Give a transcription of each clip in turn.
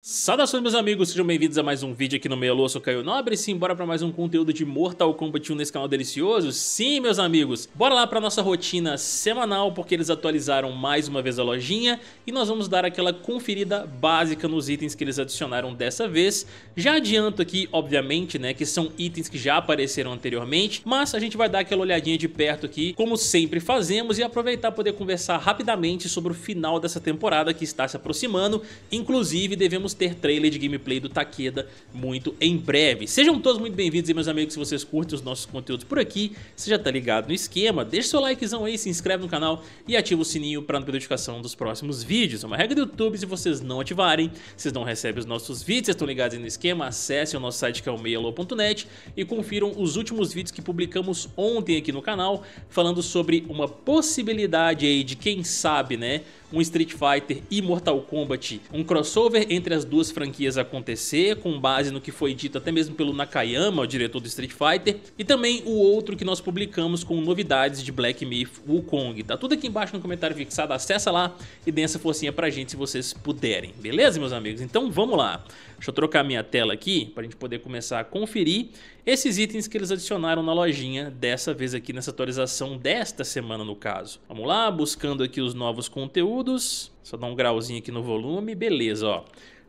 Saudações meus amigos, sejam bem-vindos a mais um vídeo aqui no Meia Lua, sou Caio Nobre sim, bora pra mais um conteúdo de Mortal Kombat 1 nesse canal delicioso? Sim, meus amigos, bora lá pra nossa rotina semanal, porque eles atualizaram mais uma vez a lojinha e nós vamos dar aquela conferida básica nos itens que eles adicionaram dessa vez. Já adianto aqui, obviamente, né, que são itens que já apareceram anteriormente, mas a gente vai dar aquela olhadinha de perto aqui, como sempre fazemos, e aproveitar poder conversar rapidamente sobre o final dessa temporada que está se aproximando, inclusive devemos ter trailer de gameplay do Takeda muito em breve. Sejam todos muito bem-vindos e meus amigos, se vocês curtem os nossos conteúdos por aqui, você já tá ligado no esquema, deixa seu likezão aí, se inscreve no canal e ativa o sininho para não perder notificação dos próximos vídeos. É uma regra do YouTube, se vocês não ativarem, vocês não recebem os nossos vídeos, vocês estão ligados aí no esquema, acessem o nosso site que é o meialô.net e confiram os últimos vídeos que publicamos ontem aqui no canal, falando sobre uma possibilidade aí de quem sabe, né, um Street Fighter e Mortal Kombat, um crossover entre as as duas franquias acontecer, com base no que foi dito até mesmo pelo Nakayama, o diretor do Street Fighter, e também o outro que nós publicamos com novidades de Black Myth Wukong. Tá tudo aqui embaixo no comentário fixado, acessa lá e dê essa forcinha pra gente se vocês puderem, beleza meus amigos? Então vamos lá. Deixa eu trocar minha tela aqui para a gente poder começar a conferir esses itens que eles adicionaram na lojinha, dessa vez aqui nessa atualização desta semana no caso. Vamos lá, buscando aqui os novos conteúdos, só dar um grauzinho aqui no volume, beleza, ó.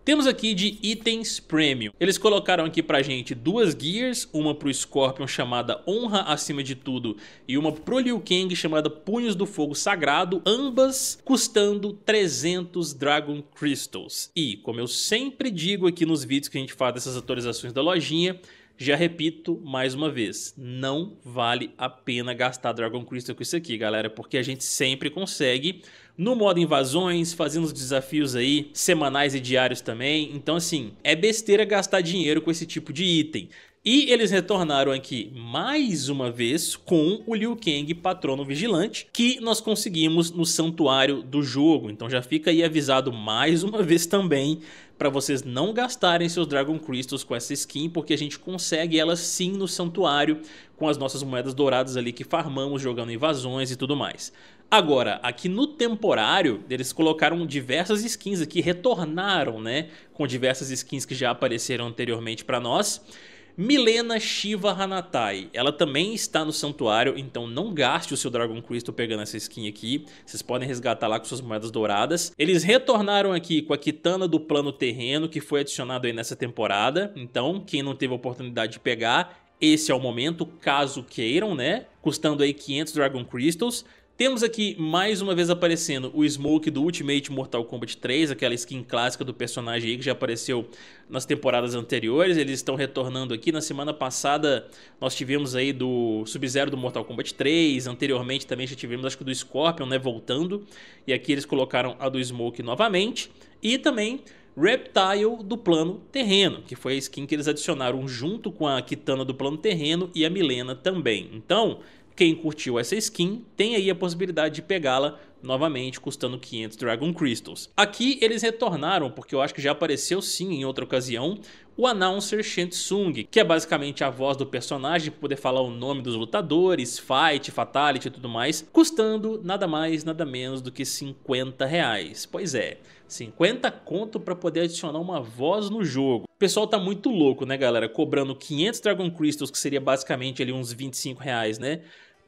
Temos aqui de itens premium. Eles colocaram aqui pra gente duas gears, uma pro Scorpion chamada Honra Acima de Tudo e uma pro Liu Kang chamada Punhos do Fogo Sagrado, ambas custando 300 Dragon Crystals. E, como eu sempre digo aqui, nos vídeos que a gente fala dessas atualizações da lojinha. Já repito mais uma vez, não vale a pena gastar Dragon Crystal com isso aqui, galera, porque a gente sempre consegue no modo invasões, fazendo os desafios aí semanais e diários também. Então assim, é besteira gastar dinheiro com esse tipo de item. E eles retornaram aqui mais uma vez com o Liu Kang Patrono Vigilante, que nós conseguimos no santuário do jogo. Então já fica aí avisado mais uma vez também para vocês não gastarem seus Dragon Crystals com essa skin, porque a gente consegue ela sim no santuário com as nossas moedas douradas ali que farmamos jogando invasões e tudo mais. Agora, aqui no temporário, eles colocaram diversas skins aqui, retornaram né, com diversas skins que já apareceram anteriormente para nós. Milena Shiva Hanatai. Ela também está no santuário, então não gaste o seu Dragon Crystal pegando essa skin aqui. Vocês podem resgatar lá com suas moedas douradas. Eles retornaram aqui com a Kitana do plano terreno, que foi adicionado aí nessa temporada. Então, quem não teve a oportunidade de pegar, esse é o momento, caso queiram, né? Custando aí 500 Dragon Crystals. Temos aqui mais uma vez aparecendo o Smoke do Ultimate Mortal Kombat 3, aquela skin clássica do personagem aí que já apareceu nas temporadas anteriores. Eles estão retornando aqui. Na semana passada nós tivemos aí do Sub-Zero do Mortal Kombat 3, anteriormente também já tivemos acho que do Scorpion, né, voltando. E aqui eles colocaram a do Smoke novamente. E também Reptile do plano terreno, que foi a skin que eles adicionaram junto com a Kitana do plano terreno e a Milena também. Então, quem curtiu essa skin tem aí a possibilidade de pegá-la novamente custando 500 Dragon Crystals. Aqui eles retornaram, porque eu acho que já apareceu sim em outra ocasião, o announcer Sung, que é basicamente a voz do personagem para poder falar o nome dos lutadores, fight, fatality e tudo mais, custando nada mais, nada menos do que 50 reais. Pois é, 50 conto para poder adicionar uma voz no jogo. O pessoal tá muito louco, né galera? Cobrando 500 Dragon Crystals, que seria basicamente ali uns 25 reais, né?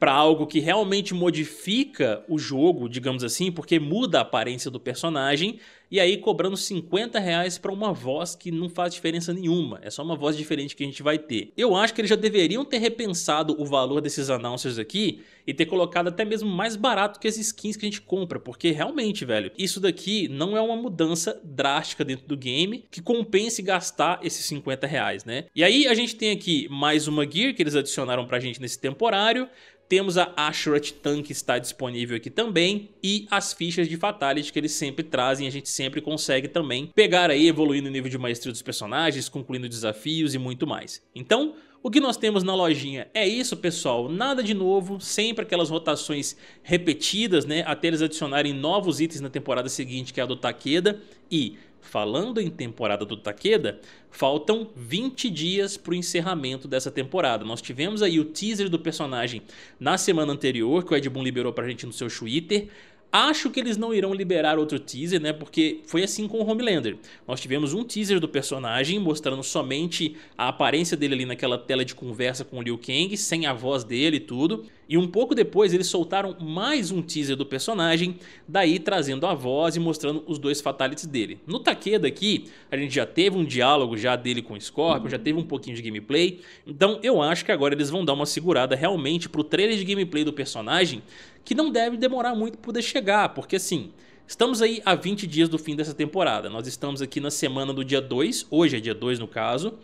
para algo que realmente modifica o jogo, digamos assim, porque muda a aparência do personagem, e aí cobrando 50 reais para uma voz que não faz diferença nenhuma, é só uma voz diferente que a gente vai ter. Eu acho que eles já deveriam ter repensado o valor desses announcers aqui e ter colocado até mesmo mais barato que as skins que a gente compra, porque realmente, velho, isso daqui não é uma mudança drástica dentro do game que compense gastar esses 50 reais, né? E aí a gente tem aqui mais uma gear que eles adicionaram pra gente nesse temporário, temos a Ashura Titan que está disponível aqui também e as fichas de Fatality que eles sempre trazem, a gente sempre consegue também pegar aí, evoluindo o nível de maestria dos personagens, concluindo desafios e muito mais. Então, o que nós temos na lojinha é isso, pessoal. Nada de novo, sempre aquelas rotações repetidas, né? Até eles adicionarem novos itens na temporada seguinte, que é a do Takeda. E falando em temporada do Takeda, faltam 20 dias para o encerramento dessa temporada. Nós tivemos aí o teaser do personagem na semana anterior, que o Ed Boon liberou para a gente no seu Twitter. Acho que eles não irão liberar outro teaser, né? Porque foi assim com o Homelander. Nós tivemos um teaser do personagem mostrando somente a aparência dele ali naquela tela de conversa com o Liu Kang, sem a voz dele e tudo. E um pouco depois eles soltaram mais um teaser do personagem, daí trazendo a voz e mostrando os dois fatalities dele. No Takeda aqui, a gente já teve um diálogo já dele com o Scorpion, já teve um pouquinho de gameplay, então eu acho que agora eles vão dar uma segurada realmente pro trailer de gameplay do personagem que não deve demorar muito para poder chegar, porque assim, estamos aí a 20 dias do fim dessa temporada. Nós estamos aqui na semana do dia 2, hoje é dia 2 no caso.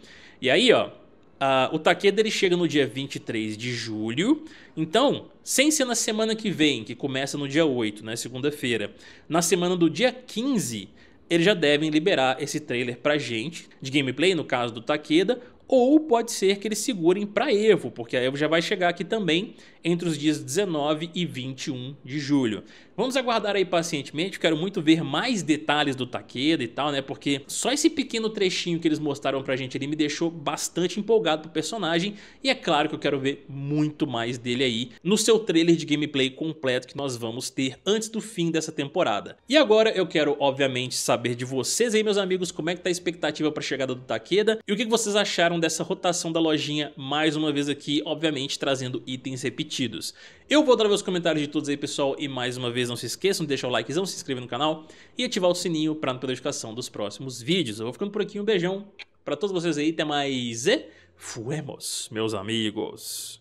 E aí, ó, Uh, o Takeda ele chega no dia 23 de julho, então, sem ser na semana que vem, que começa no dia 8, né, segunda-feira, na semana do dia 15, eles já devem liberar esse trailer pra gente, de gameplay, no caso do Takeda, ou pode ser que eles segurem para Evo, porque a Evo já vai chegar aqui também entre os dias 19 e 21 de julho. Vamos aguardar aí pacientemente, quero muito ver mais detalhes do Takeda e tal, né? Porque só esse pequeno trechinho que eles mostraram pra gente ali me deixou bastante empolgado pro personagem e é claro que eu quero ver muito mais dele aí no seu trailer de gameplay completo que nós vamos ter antes do fim dessa temporada. E agora eu quero, obviamente, saber de vocês aí, meus amigos, como é que tá a expectativa pra chegada do Takeda e o que vocês acharam dessa rotação da lojinha mais uma vez aqui, obviamente trazendo itens repetidos assistidos. Eu vou dar os comentários de todos aí, pessoal, e mais uma vez não se esqueçam de deixar o likezão, se inscrever no canal e ativar o sininho para não perder a notificação dos próximos vídeos. Eu vou ficando por aqui, um beijão para todos vocês aí, até mais e fuemos, meus amigos.